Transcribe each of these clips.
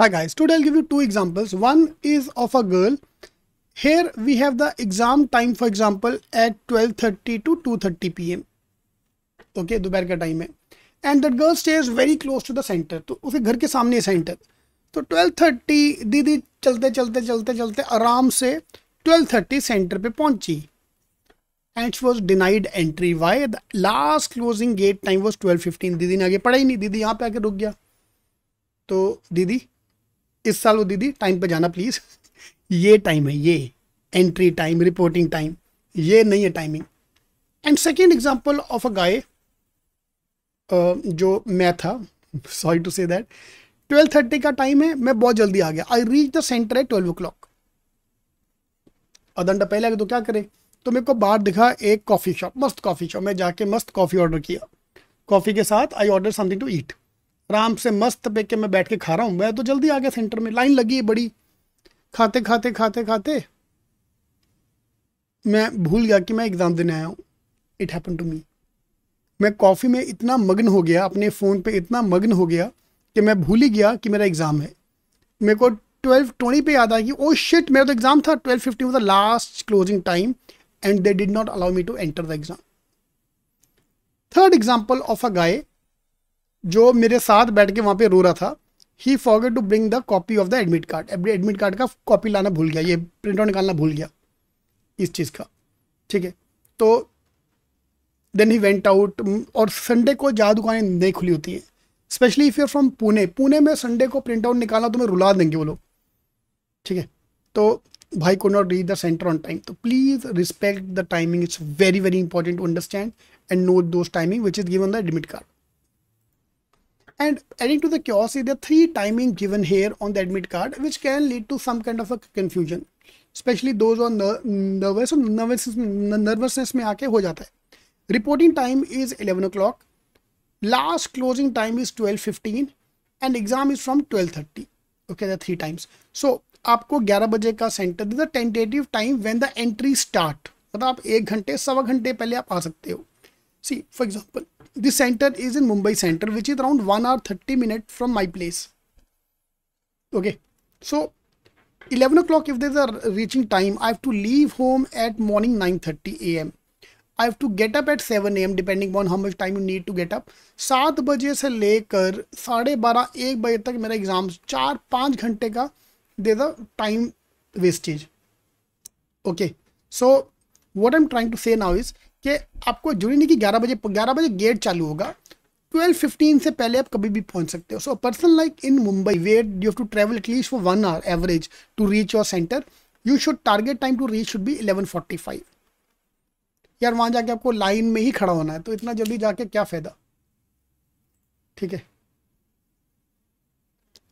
Hi guys, today I'll give you two examples. One is of a girl. Here we have the exam time for example at 12.30 to 2.30 p.m. Okay, दोपहर का time है and that girl stays very close to the center तो उसके घर के सामने है centre तो 12.30 दीदी चलते चलते चलते चलते आराम से 12.30 सेंटर पे पहुंची and she was denied entry why the last closing gate time was 12.15 दीदी ने आगे पढ़ा ही नहीं दीदी यहाँ पे आके रुक गया तो दीदी इस साल वो दीदी टाइम पे जाना प्लीज़ ये टाइम है ये एंट्री टाइम रिपोर्टिंग टाइम ये नहीं है timing and second example of a guy जो मैं था sorry to say that twelve thirty का टाइम है मैं बहुत जल्दी आ गया आई रीच द सेंटर है ट्वेल्व ओ क्लॉक आधा घंटा पहले आ गया तो क्या करें तो मेरे को बाहर दिखा एक कॉफ़ी शॉप मस्त कॉफ़ी शॉप मैं जाके मस्त कॉफ़ी ऑर्डर किया कॉफ़ी के साथ I order something to eat आराम से मस्त पे के मैं बैठ के खा रहा हूँ मैं तो जल्दी आ गया सेंटर में लाइन लगी है बड़ी खाते खाते खाते खाते मैं भूल गया कि मैं एग्ज़ाम देने आया हूँ इट हैपन टू मी मैं कॉफ़ी में इतना मग्न हो गया अपने फ़ोन पे इतना मग्न हो गया कि मैं भूल ही गया कि मेरा एग्ज़ाम है मेरे को ट्वेल्व ट्वेंटी पे याद आया ओ शिट मेरा तो एग्ज़ाम था twelve fifty was the last closing time and they did not allow me to enter the exam third example of a guy जो मेरे साथ बैठ के वहाँ पे रो रहा था he forget to bring the copy of the admit card admit card का कॉपी लाना भूल गया ये प्रिंट आउट निकालना भूल गया इस चीज़ का ठीक है तो देन ही वेंट आउट और संडे को ज़्यादा दुकानें नहीं खुली होती हैं specially if you're from Pune Pune में संडे को प्रिंट आउट निकालना तुम्हें तो रुला देंगे वो लोग ठीक है तो भाई को not reach the center on time तो please respect the timing it's very very important to understand and know those timing which is given the admit card And adding to the chaos is the three timing given here on the admit card, which can lead to some kind of a confusion, especially those on are ner nervous. So nervousness, nervousness mein aake ho jata hai Reporting time is 11 o'clock. Last closing time is 12:15, and exam is from 12:30. Okay, the three times. So आपको 11 बजे का center this tentative time when the entry start मतलब आप एक घंटे सवा घंटे पहले आप आ सकते हो see for example The center is in Mumbai center, which is around 1 hour 30 minutes from my place. Okay. So 11 o'clock if there's a reaching time, I have to leave home at morning 9.30 a.m. I have to get up at 7 a.m. depending on how much time you need to get up. Seven बजे से लेकर साढ़े बारह एक बजे तक मेरा exam चार पाँच घंटे का there's a time wastage Okay. So, what I'm trying to say now is कि आपको जरूरी नहीं कि ग्यारह बजे ग्यारह बजे गेट चालू होगा ट्वेल्व फिफ्टीन से पहले आप कभी भी पहुंच सकते हो so person like in Mumbai where you have to travel at least for one hour average to reach your center you should target time to reach should be eleven forty five यार वहाँ जाके आपको लाइन में ही खड़ा होना है तो इतना जल्दी जाके क्या फ़ायदा ठीक है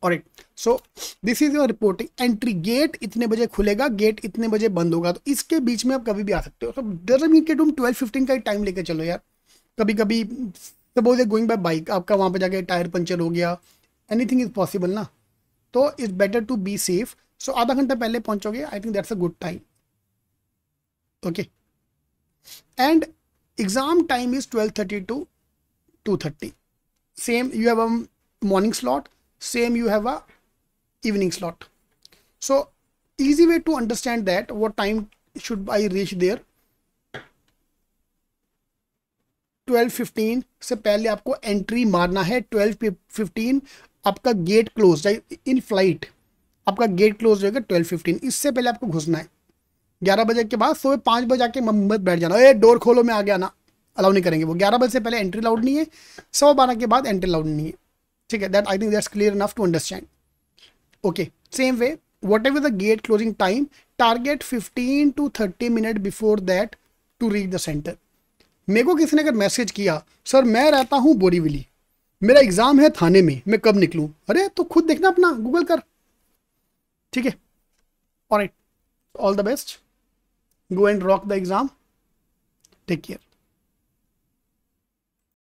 और so this is your reporting entry gate इतने बजे खुलेगा गेट इतने बजे बंद होगा तो इसके बीच में आप कभी भी आ सकते हो सो डर मीन के तुम ट्वेल्व फिफ्टीन का ही टाइम लेकर चलो यार कभी कभी suppose a going by bike आपका वहाँ पर जाके टायर पंचर हो गया एनीथिंग इज पॉसिबल ना तो it's better to be safe so आधा घंटा पहले पहुँचोगे I think that's a good time okay and exam time is twelve thirty to two thirty same you have a morning slot same you have a evening slot so easy way to understand that what time should i reach there 12:15 से पहले आपको entry मारना है 12:15 आपका gate close in flight आपका gate close रहेगा 12:15 इससे पहले आपको घुसना है ग्यारह बजे के बाद सुबह पाँच बजे आके मत बैठ जाना ए डोर खोलो मैं आ गया ना अलाउ नहीं करेंगे वो ग्यारह बजे से पहले एंट्री अलाउड नहीं है सवा बारह के बाद एंट्री अलाउड नहीं है ठीक है that I think that's clear enough to understand okay same way whatever the gate closing time target fifteen to thirty minute before that to reach the center मेरे को किसी ने अगर मैसेज किया सर मैं रहता हूँ बोरीविली मेरा एग्ज़ाम है थाने में मैं कब निकलूँ अरे तो खुद देखना अपना गूगल कर ठीक है और all the best go and rock the exam take care